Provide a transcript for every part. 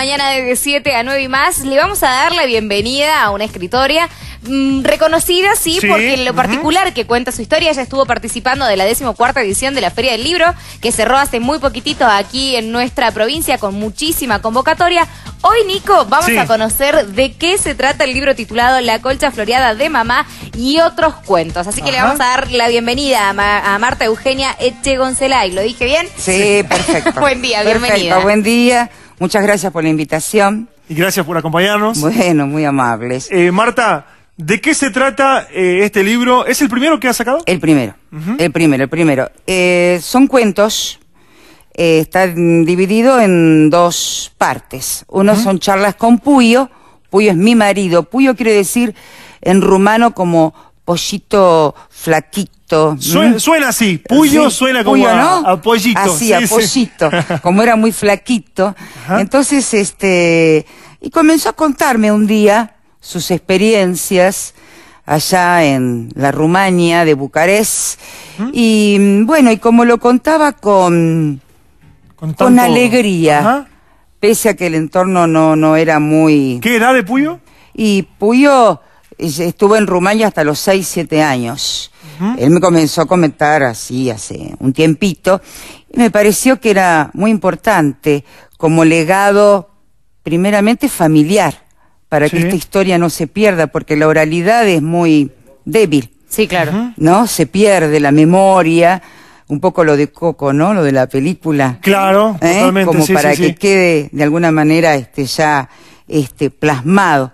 mañana de 7 a 9 y más le vamos a dar la bienvenida a una escritoria mm, reconocida, sí, porque en lo particular que cuenta su historia, ella estuvo participando de la decimocuarta edición de la Feria del Libro, que cerró hace muy poquitito aquí en nuestra provincia con muchísima convocatoria. Hoy, Nico, vamos a conocer de qué se trata el libro titulado La colcha floreada de mamá y otros cuentos. Así que le vamos a dar la bienvenida a, Marta Eugenia Eche Goncelay. ¿Lo dije bien? Sí, perfecto. buen día, perfecto. bienvenida. Buen día. Muchas gracias por la invitación. Y gracias por acompañarnos. Bueno, muy amables. Eh, Marta, ¿de qué se trata eh, este libro? ¿Es el primero que has sacado? El primero, el primero, el primero. Eh, son cuentos, está dividido en dos partes. Uno son charlas con Puyo, Puyo es mi marido. Puyo quiere decir en rumano como pollito flaquito Mm. Suena, así, Puyo suena como Así, sí, como era muy flaquito. Entonces, este, y comenzó a contarme un día sus experiencias allá en la Rumania de Bucarest. Y mm, bueno, y como lo contaba con, con, alegría, pese a que el entorno no, no era muy... ¿Qué edad de Puyo? Y Puyo estuvo en Rumania hasta los 6, 7 años. Él me comenzó a comentar así hace un tiempito y me pareció que era muy importante como legado primeramente familiar para que esta historia no se pierda porque la oralidad es muy débil. Sí, claro. ¿No? Se pierde la memoria un poco lo de Coco, ¿no? Lo de la película. Claro, ¿Eh? Como para que quede de alguna manera este ya este plasmado.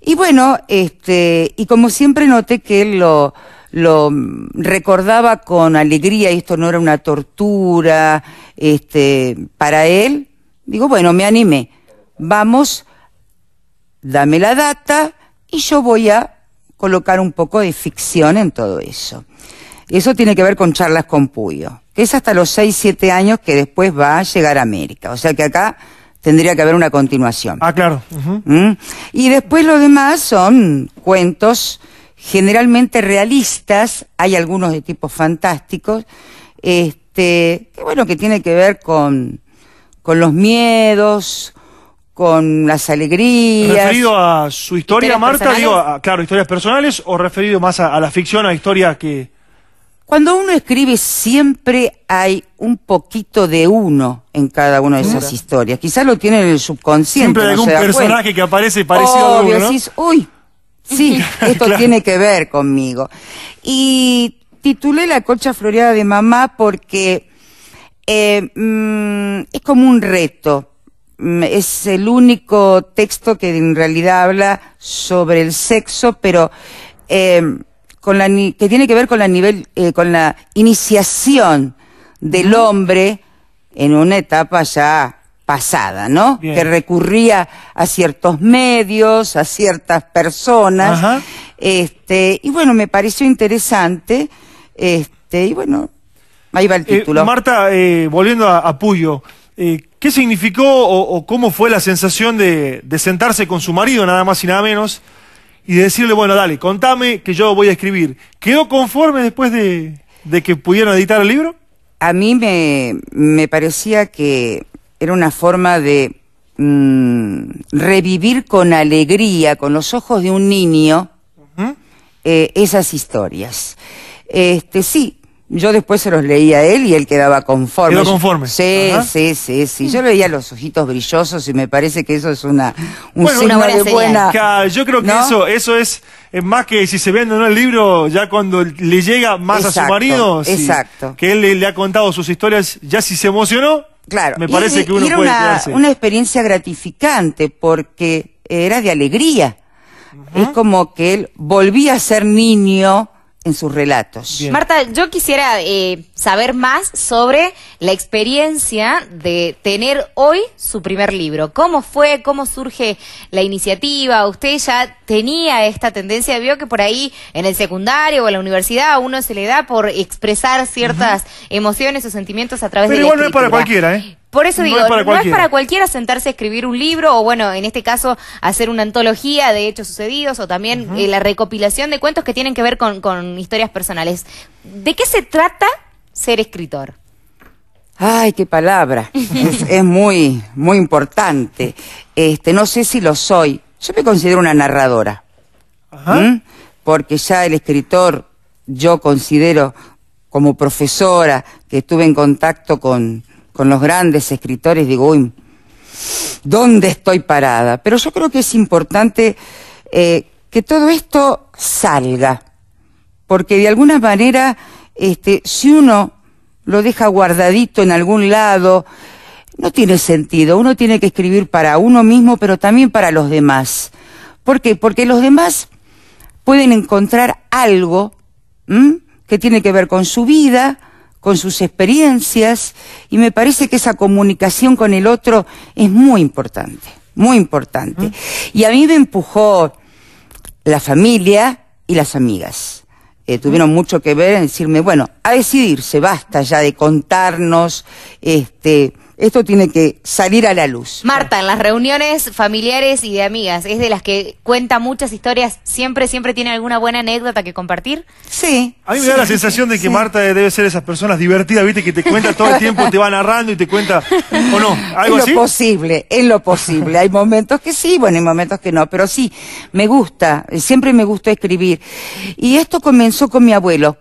Y bueno, este y como siempre noté que él lo lo recordaba con alegría, y esto no era una tortura, este, para él, digo, bueno, me animé, vamos, dame la data y yo voy a colocar un poco de ficción en todo eso. Eso tiene que ver con charlas con Puyo, que es hasta los 6, 7 años que después va a llegar a América. O sea que acá tendría que haber una continuación. Ah, claro. ¿Mm? Y después lo demás son cuentos generalmente realistas, hay algunos de tipos fantásticos, este, que bueno, que tiene que ver con, con los miedos, con las alegrías. ¿Referido a su historia, Marta? Digo, a, claro, historias personales o referido más a, la ficción, a historias que... Cuando uno escribe siempre hay un poquito de uno en cada una de esas historias. Quizás lo tiene en el subconsciente. Siempre hay algún personaje que aparece parecido a uno. uy, sí, esto tiene que ver conmigo. Y titulé La colcha floreada de mamá porque eh, mm, es como un reto. Mm, es el único texto que en realidad habla sobre el sexo, pero eh, con la, que tiene que ver con la, nivel, eh, con la iniciación del hombre en una etapa ya pasada, ¿no? Que recurría a ciertos medios, a ciertas personas. Este, y bueno, me pareció interesante. Este, y bueno, ahí va el eh, título. Marta, eh, volviendo a, Puyo, eh, ¿qué significó o, cómo fue la sensación de, sentarse con su marido, nada más y nada menos, y de decirle, bueno, dale, contame que yo voy a escribir? ¿Quedó conforme después de, de que pudieron editar el libro? A mí me, me parecía que era una forma de mm, revivir con alegría, con los ojos de un niño, eh, esas historias. Este, sí, yo después se los leía a él y él quedaba conforme. Quedó conforme. Sí, sí, sí, sí. Yo leía los ojitos brillosos y me parece que eso es una buena de Yo creo que eso eso es más que si se vende en no el libro, ya cuando le llega más a su marido, exacto. que él le ha contado sus historias, ya si se emocionó, Claro. Me parece que era una, una experiencia gratificante porque era de alegría. Es como que él volvía a ser niño en sus relatos. Marta, yo quisiera eh, saber más sobre la experiencia de tener hoy su primer libro. ¿Cómo fue? ¿Cómo surge la iniciativa? ¿Usted ya tenía esta tendencia? Vio que por ahí en el secundario o en la universidad a uno se le da por expresar ciertas emociones o sentimientos a través de la igual no es para cualquiera, ¿eh? Por eso digo, no, es para, cualquiera sentarse a escribir un libro o bueno, en este caso hacer una antología de hechos sucedidos o también eh, la recopilación de cuentos que tienen que ver con, historias personales. ¿De qué se trata ser escritor? Ay, qué palabra. es, muy, muy importante. Este, no sé si lo soy. Yo me considero una narradora. ¿Mm? Porque ya el escritor, yo considero como profesora que estuve en contacto con con los grandes escritores, digo, uy, ¿dónde estoy parada? Pero yo creo que es importante eh, que todo esto salga, porque de alguna manera, este, si uno lo deja guardadito en algún lado, no tiene sentido. Uno tiene que escribir para uno mismo, pero también para los demás. ¿Por qué? Porque los demás pueden encontrar algo que tiene que ver con su vida, con sus experiencias y me parece que esa comunicación con el otro es muy importante, muy importante. Y a mí me empujó la familia y las amigas. Eh, tuvieron mucho que ver en decirme, bueno, a decidirse, basta ya de contarnos, este, esto tiene que salir a la luz. Marta, en las reuniones familiares y de amigas, ¿es de las que cuenta muchas historias? ¿Siempre, siempre tiene alguna buena anécdota que compartir? Sí. A mí me da la sensación de que Marta debe ser esas personas divertidas, ¿viste? Que te cuenta todo el tiempo, te va narrando y te cuenta, ¿o no? ¿Algo en así? lo posible, es lo posible. Hay momentos que sí, bueno, hay momentos que no, pero sí, me gusta, siempre me gusta escribir. Y esto comenzó con mi abuelo.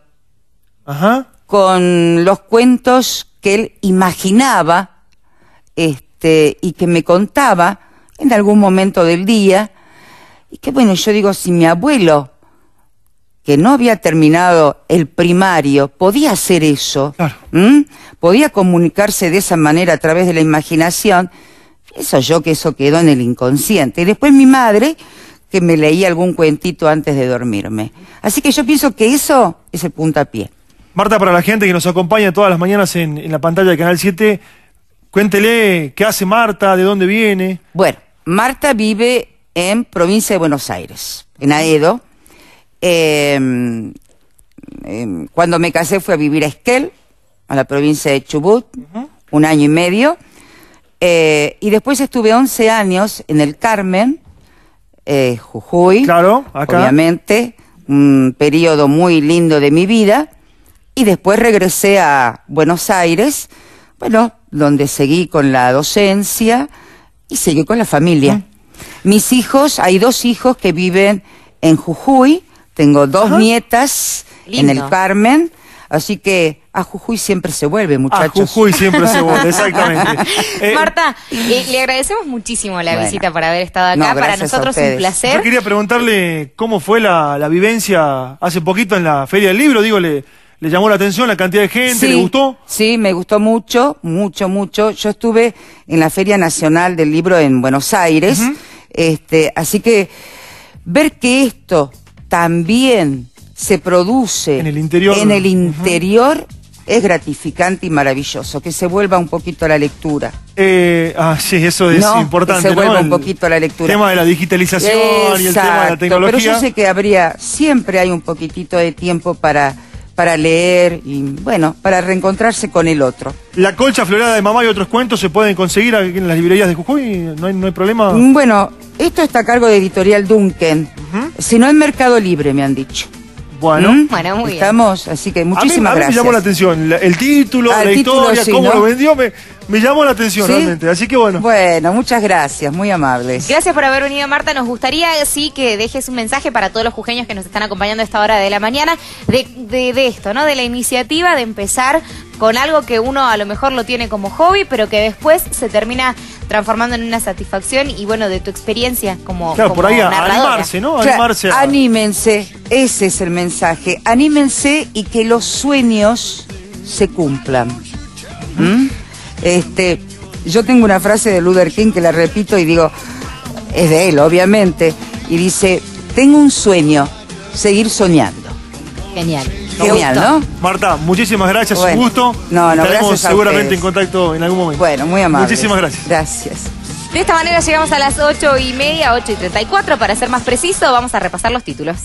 Ajá. Con los cuentos que él imaginaba este, y que me contaba en algún momento del día, y que bueno, yo digo, si mi abuelo, que no había terminado el primario, podía hacer eso, podía comunicarse de esa manera a través de la imaginación, eso yo que eso quedó en el inconsciente. Y después mi madre, que me leía algún cuentito antes de dormirme. Así que yo pienso que eso es el puntapié. Marta, para la gente que nos acompaña todas las mañanas en, en la pantalla de Canal 7, Cuéntele qué hace Marta, de dónde viene. Bueno, Marta vive en provincia de Buenos Aires, en Aedo. Em, em, cuando me casé fui a vivir a Esquel, a la provincia de Chubut, un año y medio. Eh, y después estuve 11 años en el Carmen, eh, Jujuy, claro, obviamente, un periodo muy lindo de mi vida. Y después regresé a Buenos Aires, bueno, donde seguí con la docencia y seguí con la familia. Mis hijos, hay dos hijos que viven en Jujuy, tengo dos nietas en el Carmen, así que a Jujuy siempre se vuelve, muchachos. A Jujuy siempre se vuelve, exactamente. Eh, Marta, eh, le agradecemos muchísimo la visita por haber estado acá. para nosotros un placer. Yo quería preguntarle cómo fue la, la, vivencia hace poquito en la Feria del Libro. dígole ¿Le llamó la atención la cantidad de gente? ¿Le gustó? Sí, me gustó mucho, mucho, mucho. Yo estuve en la Feria Nacional del Libro en Buenos Aires, este, así que ver que esto también se produce en el interior, es gratificante y maravilloso, que se vuelva un poquito a la lectura. Eh, ah, sí, eso es importante. Que se vuelva un poquito a la lectura. El tema de la digitalización y el tema de la tecnología. Pero yo sé que habría, siempre hay un poquitito de tiempo para para leer y, bueno, para reencontrarse con el otro. La colcha florada de mamá y otros cuentos se pueden conseguir en las librerías de Jujuy, no hay, problema. Mm, bueno, esto está a cargo de Editorial Duncan, si no en Mercado Libre, me han dicho. Bueno, mm, Estamos, así que muchísimas gracias. a mí gracias. llamó la atención el título, la historia, cómo lo vendió. Me, me llamó la atención realmente. Así que bueno. Bueno, muchas gracias, muy amables. Gracias por haber venido, Marta. Nos gustaría sí que dejes un mensaje para todos los jujeños que nos están acompañando a esta hora de la mañana de, de, esto, ¿no? De la iniciativa de empezar con algo que uno a lo mejor lo tiene como hobby, pero que después se termina transformando en una satisfacción y bueno, de tu experiencia como. Claro, por ahí animarse, ¿no? Anímense, ese es el mensaje. Anímense y que los sueños se cumplan. Este, yo tengo una frase de Luther King que la repito y digo, es de él, obviamente, y dice, tengo un sueño, seguir soñando. Genial. Genial, ¿no? Marta, muchísimas gracias, un gusto. No, no, Estaremos seguramente en contacto en algún momento. Bueno, muy amable. Muchísimas gracias. Gracias. De esta manera llegamos a las 8 y media, 8 y 34. Para ser más preciso, vamos a repasar los títulos.